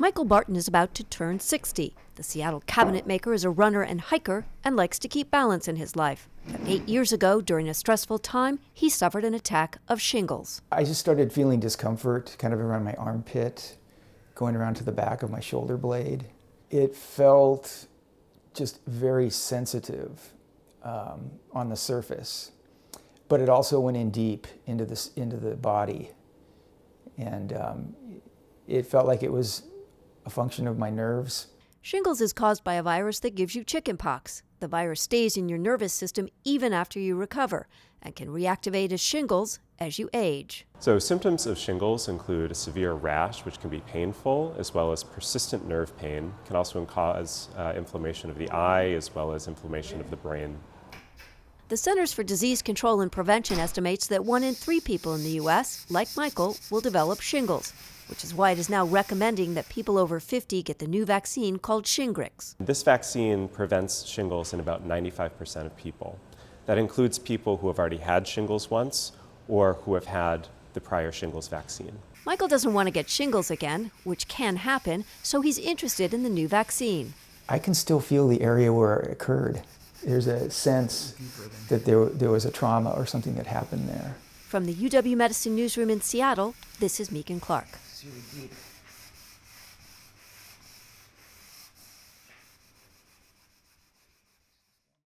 Michael Barton is about to turn 60. The Seattle cabinet maker is a runner and hiker and likes to keep balance in his life. But eight years ago, during a stressful time, he suffered an attack of shingles. I just started feeling discomfort kind of around my armpit, going around to the back of my shoulder blade. It felt just very sensitive um, on the surface, but it also went in deep into, this, into the body. And um, it felt like it was function of my nerves. Shingles is caused by a virus that gives you chickenpox. The virus stays in your nervous system even after you recover and can reactivate as shingles as you age. So symptoms of shingles include a severe rash, which can be painful, as well as persistent nerve pain. can also cause uh, inflammation of the eye, as well as inflammation of the brain. The Centers for Disease Control and Prevention estimates that one in three people in the U.S., like Michael, will develop shingles, which is why it is now recommending that people over 50 get the new vaccine called Shingrix. This vaccine prevents shingles in about 95% of people. That includes people who have already had shingles once or who have had the prior shingles vaccine. Michael doesn't want to get shingles again, which can happen, so he's interested in the new vaccine. I can still feel the area where it occurred there's a sense that there, there was a trauma or something that happened there. From the UW Medicine Newsroom in Seattle, this is Megan Clark.